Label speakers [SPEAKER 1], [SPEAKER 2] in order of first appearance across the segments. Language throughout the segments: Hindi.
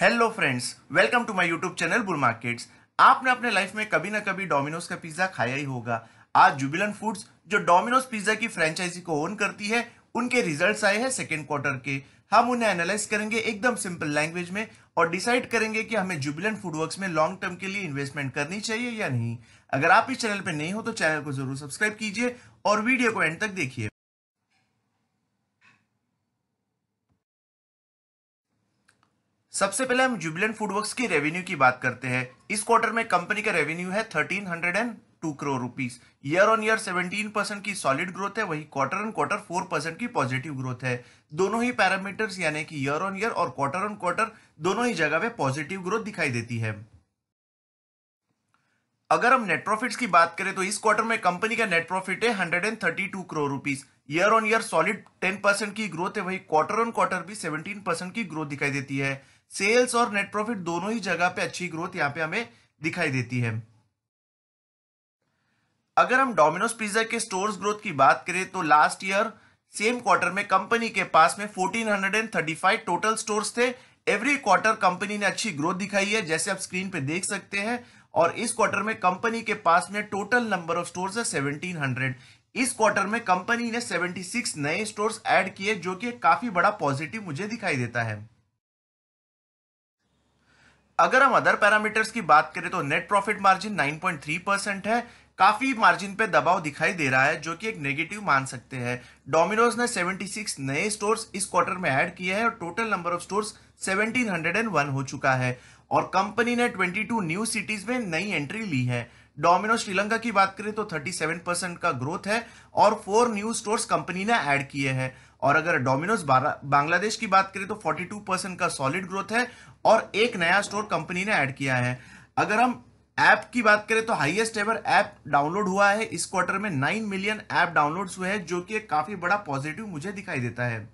[SPEAKER 1] hello friends welcome to my YouTube channel bull markets आपने अपने लाइफ में कभी ना कभी डोमिनोज का पिज्जा खाया ही होगा आज जुबिलन फूड्स जो डोमिनोज पिज्जा की फ्रेंचाइजी को ओन करती है उनके रिजल्ट्स आए हैं सेकेंड क्वार्टर के हम उन्हें एनालाइज करेंगे एकदम सिंपल लैंग्वेज में और डिसाइड करेंगे कि हमें जुबिलन फूडवर्क्स में लॉन्ग टर्म के लिए इन्वेस्टमेंट करनी चाहिए या नहीं अगर आप इस चैनल पर नहीं हो तो चैनल को जरूर सब्सक्राइब कीजिए और वीडियो को एंड तक देखिए सबसे पहले हम जुबिलेंट फूडवर्क्स की रेवेन्यू की बात करते हैं इस क्वार्टर में कंपनी का रेवेन्यू है thirteen hundred and two crore rupees year on year seventeen percent की सॉलिड ग्रोथ है वही quarter on quarter four percent की पॉजिटिव ग्रोथ है दोनों ही पैरामीटर्स यानी कि ईयर ऑन ईयर और क्वार्टर ऑन क्वार्टर दोनों ही जगह पे पॉजिटिव ग्रोथ दिखाई देती है अगर हम नेट प्रॉफिट्स की बात करें तो इस क्वार्टर में कंपनी का नेट प्रॉफिट है hundred and thirty two crore rupees year on year solid ten percent की ग्रोथ है वही क्वार्टर ऑन क्वार्टर भी सेवेंटीन परसेंट की ग्रोथ दिखाई देती है सेल्स और नेट प्रॉफिट दोनों ही जगह पे अच्छी ग्रोथ यहाँ पे हमें दिखाई देती है अगर हम डोमिनोज पिज्जा के स्टोर्स ग्रोथ की बात करें तो लास्ट ईयर सेम क्वार्टर में कंपनी के पास में 1435 टोटल स्टोर्स थे एवरी क्वार्टर कंपनी ने अच्छी ग्रोथ दिखाई है जैसे आप स्क्रीन पे देख सकते हैं और इस क्वार्टर में कंपनी के पास में टोटल नंबर ऑफ स्टोर्स है 1700 इस क्वार्टर में कंपनी ने 76 नए स्टोर्स ऐड किए जो कि काफी बड़ा पॉजिटिव मुझे दिखाई देता है अगर हम अदर पैरामीटर्स की बात करें तो नेट प्रॉफिट मार्जिन 9.3 परसेंट है काफी मार्जिन पे दबाव दिखाई दे रहा है जो कि एक नेगेटिव मान सकते हैं डोमिनोज ने 76 नए स्टोर्स इस क्वार्टर में ऐड किए हैं और टोटल नंबर ऑफ स्टोर्स 1701 हो चुका है और कंपनी ने 22 न्यू सिटीज में नई एंट्री ली है डोमिनो श्रीलंका की बात करें तो 37 परसेंट का ग्रोथ है और फोर न्यू स्टोर्स कंपनी ने ऐड किए हैं और अगर डोमिनोज बांग्लादेश की बात करें तो 42 परसेंट का सॉलिड ग्रोथ है और एक नया स्टोर कंपनी ने ऐड किया है अगर हम ऐप की बात करें तो हाईएस्ट एवर ऐप डाउनलोड हुआ है इस क्वार्टर में नाइन मिलियन ऐप डाउनलोड हुए हैं जो कि एक काफी बड़ा पॉजिटिव मुझे दिखाई देता है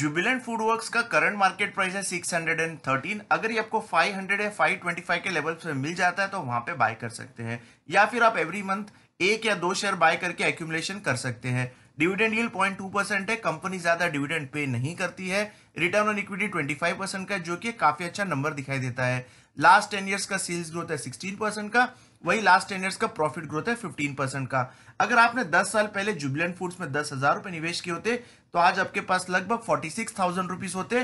[SPEAKER 1] जुबिलेंट फूड वर्क्स का करंट मार्केट प्राइस है 613 अगर ये आपको 500 या 525 के लेवल पे मिल जाता है तो वहां पे बाय कर सकते हैं या फिर आप एवरी मंथ एक या दो शेयर बाय करके एक्यूमुलेशन कर सकते हैं dividend yield point two percent है कंपनी ज्यादा डिविडेंड पे नहीं करती है return on equity twenty five percent का जो कि काफी अच्छा नंबर दिखाई देता है लास्ट टेन ईयर्स का सेल्स ग्रोथ है सिक्सटीन परसेंट का वही लास्ट टेन ईयर्स का प्रॉफिट ग्रोथ है फिफ्टीन परसेंट का अगर आपने दस साल पहले जुबलेंट फूड्स में दस हजार रुपए निवेश किए होते तो आज आपके पास लगभग फोर्टी सिक्स थाउजेंड रुपीज होते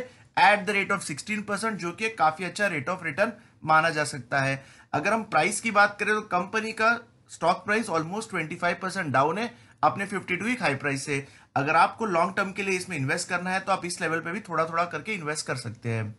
[SPEAKER 1] at the rate of sixteen percent जो कि काफी अच्छा रेट ऑफ रिटर्न माना जा सकता है अगर हम प्राइस की बात करें तो कंपनी का stock price almost 25 percent down है अपने 52 वीक हाई प्राइस से अगर आपको लॉन्ग टर्म के लिए इसमें इन्वेस्ट करना है तो आप इस लेवल पे भी थोड़ा थोड़ा करके इन्वेस्ट कर सकते हैं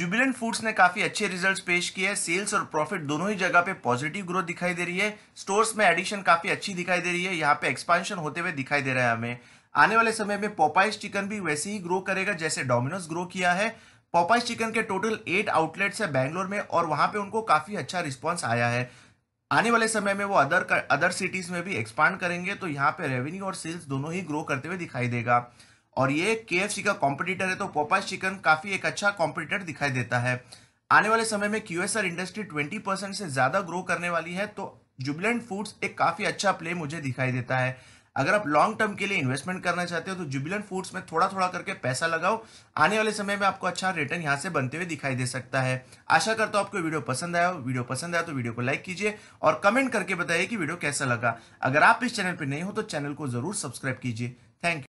[SPEAKER 1] जुबिलेंट फूड्स ने काफी अच्छे रिजल्ट्स पेश किए हैं सेल्स और प्रॉफिट दोनों ही जगह पे पॉजिटिव ग्रोथ दिखाई दे रही है स्टोर्स में एडिशन काफी अच्छी दिखाई दे रही है यहाँ पे एक्सपांशन होते हुए दिखाई दे रहा है हमें आने वाले समय में पोपाइस चिकन भी वैसे ही ग्रो करेगा जैसे डोमिनोज ग्रो किया है पॉपाइस चिकन के टोटल एट आउटलेट्स है बैंगलोर में और वहां पे उनको काफी अच्छा रिस्पॉन्स आया है आने वाले समय में वो अदर अदर सिटीज में भी एक्सपांड करेंगे तो यहाँ पे रेवेन्यू और सेल्स दोनों ही ग्रो करते हुए दिखाई देगा और ये के का कॉम्पिटिटर है तो पॉपाइस चिकन काफी एक अच्छा कॉम्पिटिटर दिखाई देता है आने वाले समय में क्यूएसआर इंडस्ट्री ट्वेंटी परसेंट से ज्यादा ग्रो करने वाली है तो जुबलेंट फूड्स एक काफी अच्छा प्ले मुझे दिखाई देता है अगर आप लॉन्ग टर्म के लिए इन्वेस्टमेंट करना चाहते हो तो जुबिलेंट फूड्स में थोड़ा थोड़ा करके पैसा लगाओ आने वाले समय में आपको अच्छा रिटर्न यहाँ से बनते हुए दिखाई दे सकता है आशा करता हूँ आपको वीडियो पसंद आया हो वीडियो पसंद आया तो वीडियो को लाइक कीजिए और कमेंट करके बताइए कि वीडियो कैसा लगा अगर आप इस चैनल पर नहीं हो तो चैनल को जरूर सब्सक्राइब कीजिए थैंक यू